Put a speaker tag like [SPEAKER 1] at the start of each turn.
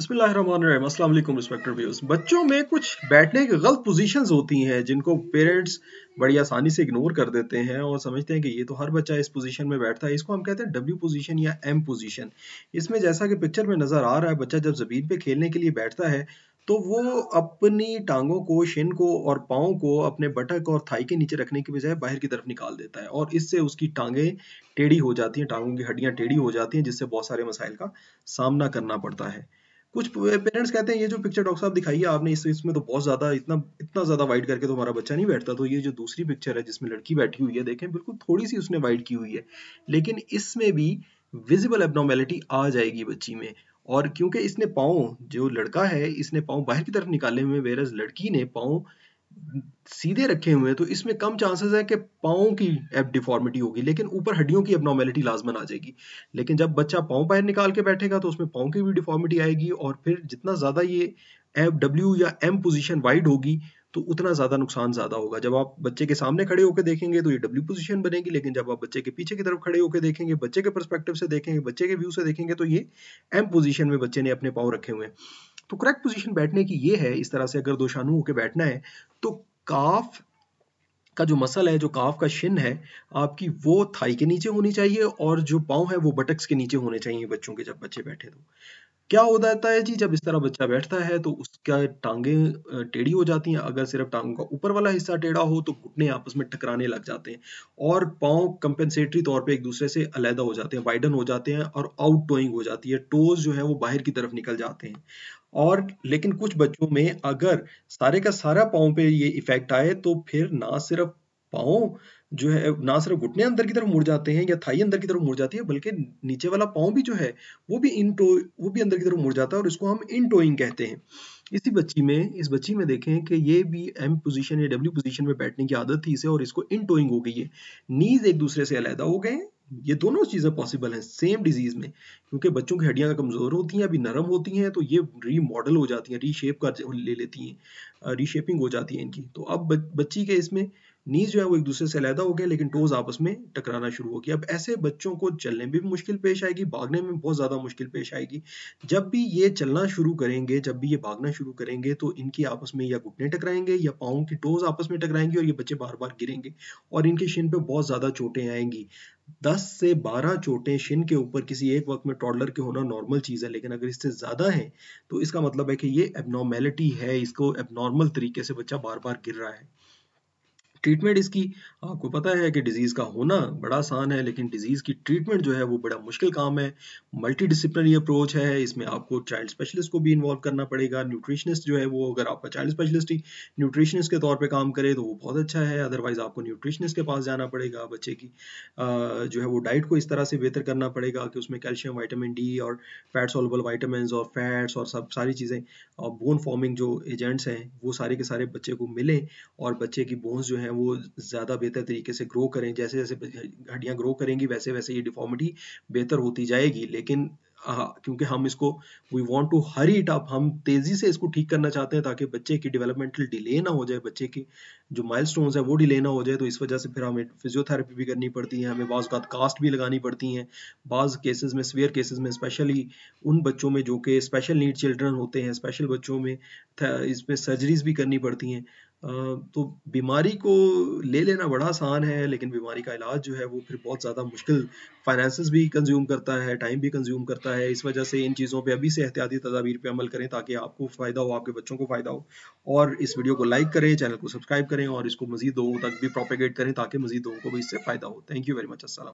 [SPEAKER 1] अस्सलाम respected views बच्चों में कुछ बैठने की गलत पोजीशंस होती हैं जिनको पेरेंट्स बड़ी आसानी से इग्नोर कर देते हैं और समझते हैं कि ये तो हर बच्चा इस पोजीशन में बैठता है इसको हम कहते हैं डब्ल्यू पोजीशन या एम पोजीशन इसमें जैसा कि पिक्चर में नज़र आ रहा है बच्चा जब ज़मीन पे खेलने के लिए बैठता है तो वो अपनी टांगों को शिन को और पाओ को अपने बटक और थाई के नीचे रखने के बजाय बाहर की तरफ निकाल देता है और इससे उसकी टांगें टेढ़ी हो जाती हैं टांगों की हड्डियाँ टेढ़ी हो जाती हैं जिससे बहुत सारे मसाइल का सामना करना पड़ता है कुछ पेरेंट्स कहते हैं ये जो पिक्चर डॉक्टर साहब दिखाई है आपने इस इसमें तो बहुत ज्यादा इतना इतना ज्यादा वाइड करके तो हमारा बच्चा नहीं बैठता तो ये जो दूसरी पिक्चर है जिसमें लड़की बैठी हुई है देखें बिल्कुल थोड़ी सी उसने वाइड की हुई है लेकिन इसमें भी विजिबल एबनॉर्मेलिटी आ जाएगी बच्ची में और क्योंकि इसने पाओ जो लड़का है इसने पाओ बाहर की तरफ निकाले हुए वेरज लड़की ने पाओ सीधे रखे हुए हैं तो इसमें कम चांसेस है कि पाओ की एब डिफॉर्मिटी होगी लेकिन ऊपर हड्डियों की एबनॉर्मेलिटी लाजमन आ जाएगी लेकिन जब बच्चा पाओ पैर निकाल के बैठेगा तो उसमें पाओ की भी डिफॉर्मिटी आएगी और फिर जितना ज़्यादा ये एब डब्ल्यू या एम पोजिशन वाइड होगी तो उतना ज़्यादा नुकसान ज़्यादा होगा जब आप बच्चे के सामने खड़े होकर देखेंगे तो ये डब्ल्यू पोजीशन बनेगी लेकिन जब आप बच्चे के पीछे की तरफ खड़े होकर देखेंगे बच्चे के परस्पेक्टिव से देखेंगे बच्चे के व्यू से देखेंगे तो ये एम पोजीशन में बच्चे ने अपने पाँव रखे हुए हैं तो करेक्ट पोजीशन बैठने की ये है इस तरह से अगर दोशानु होकर बैठना है तो काफ का जो मसल है जो काफ का शिन है आपकी वो थाई के नीचे होनी चाहिए और जो पाँव है वो बटक्स के नीचे होने चाहिए बच्चों के जब बच्चे बैठे तो क्या हो जाता है जी जब इस तरह बच्चा बैठता है तो उसका टांगे टेढ़ी हो जाती हैं अगर सिर्फ टांगों का ऊपर वाला हिस्सा टेढ़ा हो तो घुटने आपस में टकराने लग जाते हैं और पाँव कंपेंसेटरी तौर पे एक दूसरे से अलहदा हो जाते हैं वाइडन हो जाते हैं और आउट टोइंग हो जाती है टोज जो है वो बाहर की तरफ निकल जाते हैं और लेकिन कुछ बच्चों में अगर सारे का सारा पाओ पे ये इफेक्ट आए तो फिर ना सिर्फ पाओ जो है ना सिर्फ घुटने अंदर की तरफ मुड़ जाते हैं या थाई अंदर की तरफ मुड़ जाती है बल्कि नीचे वाला पाओ भी जो है वो भी इन टो वो भी अंदर की तरफ मुड़ जाता है और इसको हम इन टोइंग कहते हैं इसी बच्ची में इस बच्ची में देखें कि ये भी एम पोजीशन या डब्ल्यू पोजीशन में बैठने की आदत थी इसे और इसको इन टोइंग हो गई है नीज एक दूसरे से अलहदा हो गए ये दोनों चीज़ें पॉसिबल हैं सेम डिजीज़ में क्योंकि बच्चों की हड्डियां कमज़ोर होती हैं अभी नरम होती हैं तो ये रीमॉडल हो जाती हैं रीशेप कर ले लेती हैं रीशेपिंग हो जाती है इनकी तो अब बच्ची के इसमें नीज जो है वो एक दूसरे से अलहदा हो गया लेकिन टोज आपस में टकराना शुरू हो गया अब ऐसे बच्चों को चलने में भी मुश्किल पेश आएगी भागने में बहुत ज़्यादा मुश्किल पेश आएगी जब भी ये चलना शुरू करेंगे जब भी ये भागना शुरू करेंगे तो इनकी आपस में या घुटने टकराएंगे या पाओ की टोज आपस में टकराएंगी और ये बच्चे बार बार गिरेंगे और इनके शिन पे बहुत ज़्यादा चोटें आएंगी दस से बारह चोटें शिन के ऊपर किसी एक वक्त में टॉडलर के होना नॉर्मल चीज़ है लेकिन अगर इससे ज़्यादा है तो इसका मतलब है कि ये एबनॉर्मेलिटी है इसको एबनॉर्मल तरीके से बच्चा बार बार गिर रहा है ट्रीटमेंट इसकी आपको पता है कि डिजीज़ का होना बड़ा आसान है लेकिन डिजीज़ की ट्रीटमेंट जो है वो बड़ा मुश्किल काम है मल्टी अप्रोच है इसमें आपको चाइल्ड स्पेशलिस्ट को भी इन्वॉल्व करना पड़ेगा न्यूट्रिशनिस्ट जो है वो अगर आपका चाइल्ड स्पेशलिस्ट ही न्यूट्रिशनिस्ट के तौर पर काम करे तो वो बहुत अच्छा है अदरवाइज आपको न्यूट्रिशनिस्ट के पास जाना पड़ेगा बच्चे की जो है वो डाइट को इस तरह से बेहतर करना पड़ेगा कि उसमें कैल्शियम वाइटामिन डी और फैट सोलबल वाइटामिन और फैट्स और सब सारी चीज़ें और बोन फॉर्मिंग जो एजेंट्स हैं वो सारे के सारे बच्चे को मिले और बच्चे की बोन्स जो है हैं वो ज़्यादा बेहतर तरीके से ग्रो करें जैसे जैसे हड्डियाँ ग्रो करेंगी वैसे वैसे ये डिफॉर्मिटी बेहतर होती जाएगी लेकिन हाँ क्योंकि हम इसको we want to hurry it up हम तेज़ी से इसको ठीक करना चाहते हैं ताकि बच्चे की डेवलपमेंटल डिले ना हो जाए बच्चे की जो माइल स्टोन्स है वो डिले ना हो जाए तो इस वजह से फिर हमें फिजियोथेरेपी भी करनी पड़ती है हमें बाज़ का कास्ट भी लगानी पड़ती हैं बाज़ केसेस में सीवियर केसेस में स्पेशली उन बच्चों में जो कि स्पेशल नीड चिल्ड्रन होते हैं स्पेशल बच्चों में इस पर सर्जरीज भी करनी पड़ती हैं तो बीमारी को ले लेना बड़ा आसान है लेकिन बीमारी का इलाज जो है वो फिर बहुत ज़्यादा मुश्किल फाइनेंस भी कंज्यूम करता है टाइम भी कंज्यूम करता है इस वजह से इन चीज़ों पे अभी से एहतियाती तदाबीर पे अमल करें ताकि आपको फ़ायदा हो आपके बच्चों को फ़ायदा हो और इस वीडियो को लाइक करें चैनल को सब्सक्राइब करें और इसको मजीद लोगों तक भी प्रोपेगेट करें ताकि मजीद लोगों को भी इससे फ़ायदा हो थैंक यू वेरी मच असल